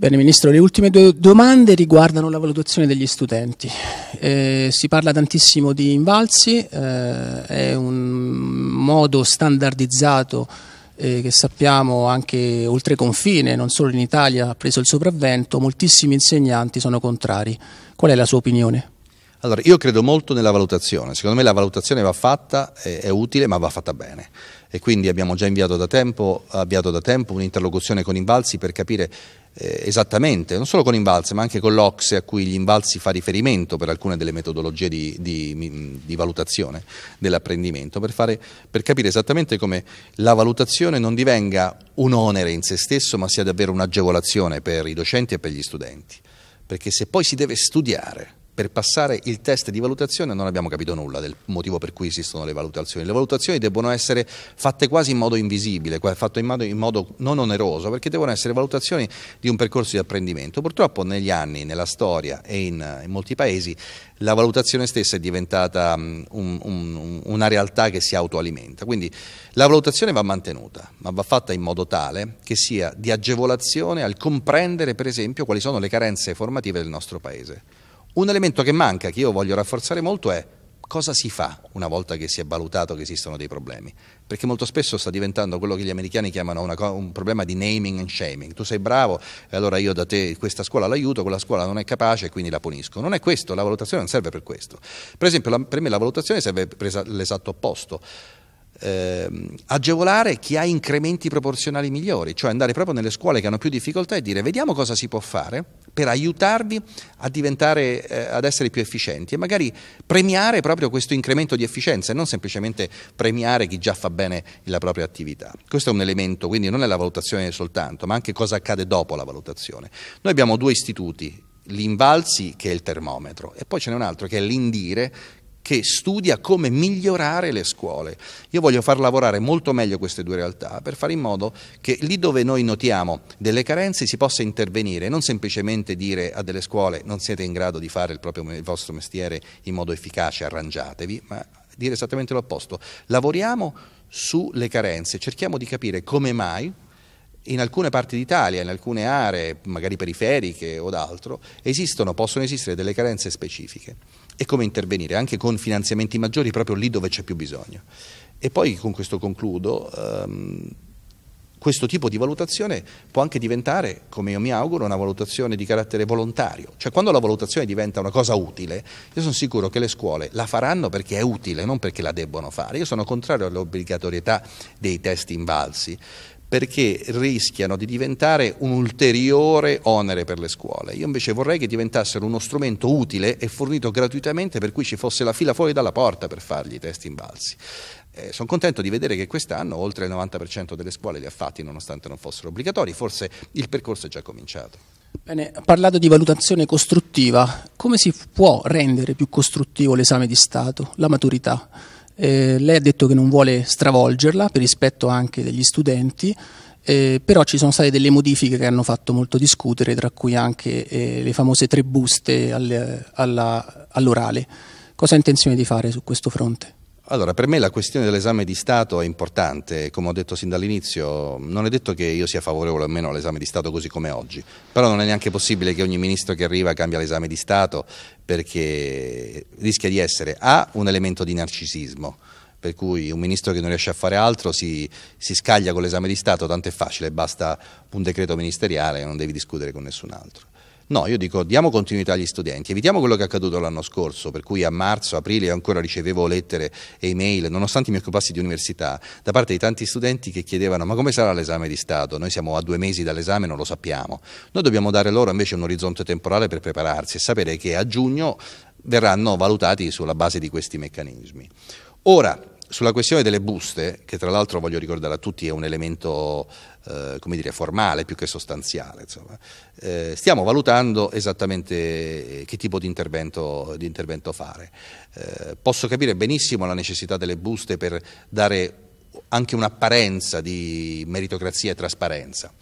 Bene Ministro, le ultime due domande riguardano la valutazione degli studenti. Eh, si parla tantissimo di invalsi, eh, è un modo standardizzato eh, che sappiamo anche oltre confine, non solo in Italia, ha preso il sopravvento, moltissimi insegnanti sono contrari. Qual è la sua opinione? Allora, io credo molto nella valutazione, secondo me la valutazione va fatta, è, eh, è utile ma va fatta bene e quindi abbiamo già da tempo, avviato da tempo un'interlocuzione con Invalsi per capire eh, esattamente, non solo con Invalsi ma anche con l'Ocse a cui gli Invalsi fa riferimento per alcune delle metodologie di, di, di valutazione dell'apprendimento, per, per capire esattamente come la valutazione non divenga un onere in se stesso ma sia davvero un'agevolazione per i docenti e per gli studenti, perché se poi si deve studiare per passare il test di valutazione non abbiamo capito nulla del motivo per cui esistono le valutazioni. Le valutazioni devono essere fatte quasi in modo invisibile, fatte in, in modo, non oneroso, perché devono essere valutazioni di un percorso di apprendimento. Purtroppo negli anni, nella storia e in, in molti paesi, la valutazione stessa è diventata um, un, una realtà che si autoalimenta. Quindi la valutazione va mantenuta, ma va fatta in modo tale che sia di agevolazione al comprendere, per esempio, quali sono le carenze formative del nostro Paese. Un elemento che manca, che io voglio rafforzare molto, è cosa si fa una volta che si è valutato che esistono dei problemi? Perché molto spesso sta diventando quello che gli americani chiamano co- un problema di naming and shaming. Tu sei bravo, e allora io da te questa scuola l'aiuto, quella scuola non è capace e quindi la punisco. Non è questo, la valutazione non serve per questo. Per esempio, la, per me la valutazione serve per l'esatto opposto ehm, agevolare chi ha incrementi proporzionali migliori, cioè andare proprio nelle scuole che hanno più difficoltà e dire vediamo cosa si può fare per aiutarvi a diventare, eh, ad essere più efficienti e magari premiare proprio questo incremento di efficienza e non semplicemente premiare chi già fa bene la propria attività. Questo è un elemento, quindi non è la valutazione soltanto, ma anche cosa accade dopo la valutazione. Noi abbiamo due istituti, l'Invalsi che è il termometro e poi ce n'è un altro che è l'Indire che studia come migliorare le scuole. Io voglio far lavorare molto meglio queste due realtà per fare in modo che lì dove noi notiamo delle carenze si possa intervenire, non semplicemente dire a delle scuole non siete in grado di fare il, proprio, il vostro mestiere in modo efficace, arrangiatevi, ma dire esattamente l'opposto. Lavoriamo sulle carenze, cerchiamo di capire come mai in alcune parti d'Italia, in alcune aree, magari periferiche o d'altro, esistono, possono esistere delle carenze specifiche e come intervenire, anche con finanziamenti maggiori proprio lì dove c'è più bisogno. E poi con questo concludo, ehm, questo tipo di valutazione può anche diventare, come io mi auguro, una valutazione di carattere volontario. Cioè quando la valutazione diventa una cosa utile, io sono sicuro che le scuole la faranno perché è utile, non perché la debbono fare. Io sono contrario all'obbligatorietà dei test invalsi, perché rischiano di diventare un ulteriore onere per le scuole. Io invece vorrei che diventassero uno strumento utile e fornito gratuitamente per cui ci fosse la fila fuori dalla porta per fargli i test invalsi. Eh, sono contento di vedere che quest'anno oltre il 90% delle scuole li ha fatti nonostante non fossero obbligatori, forse il percorso è già cominciato. Bene, ha parlato di valutazione costruttiva, come si può rendere più costruttivo l'esame di Stato, la maturità? Eh, lei ha detto che non vuole stravolgerla per rispetto anche degli studenti, eh, però ci sono state delle modifiche che hanno fatto molto discutere, tra cui anche eh, le famose tre buste al, all'orale. Cosa ha intenzione di fare su questo fronte? Allora, per me la questione dell'esame di Stato è importante, come ho detto sin dall'inizio, non è detto che io sia favorevole o meno all'esame di Stato così come oggi, però non è neanche possibile che ogni ministro che arriva cambia l'esame di Stato perché rischia di essere A, un elemento di narcisismo, per cui un ministro che non riesce a fare altro si, si scaglia con l'esame di Stato, tanto è facile, basta un decreto ministeriale e non devi discutere con nessun altro. No, io dico diamo continuità agli studenti, evitiamo quello che è accaduto l'anno scorso, per cui a marzo, aprile ancora ricevevo lettere e email, nonostante mi occupassi di università, da parte di tanti studenti che chiedevano ma come sarà l'esame di Stato? Noi siamo a due mesi dall'esame, non lo sappiamo. Noi dobbiamo dare loro invece un orizzonte temporale per prepararsi e sapere che a giugno verranno valutati sulla base di questi meccanismi. Ora, sulla questione delle buste, che tra l'altro voglio ricordare a tutti è un elemento eh, dire, formale più che sostanziale, eh, stiamo valutando esattamente eh, che tipo di intervento, di intervento fare. Eh, posso capire benissimo la necessità delle buste per dare anche un'apparenza di meritocrazia e trasparenza.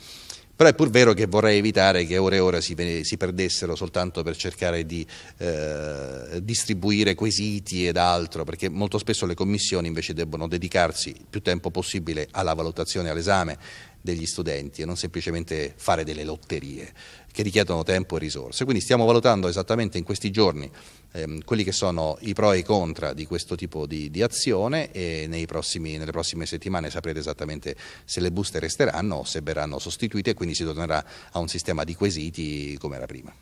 Però è pur vero che vorrei evitare che ore e ore si, si perdessero soltanto per cercare di eh, distribuire quesiti ed altro, perché molto spesso le commissioni invece debbono dedicarsi il più tempo possibile alla valutazione, all'esame degli studenti e non semplicemente fare delle lotterie che richiedono tempo e risorse. Quindi stiamo valutando esattamente in questi giorni ehm, quelli che sono i pro e i contra di questo tipo di, di azione e prossimi, nelle prossime settimane saprete esattamente se le buste resteranno o se verranno sostituite e quindi si tornerà a un sistema di quesiti come era prima.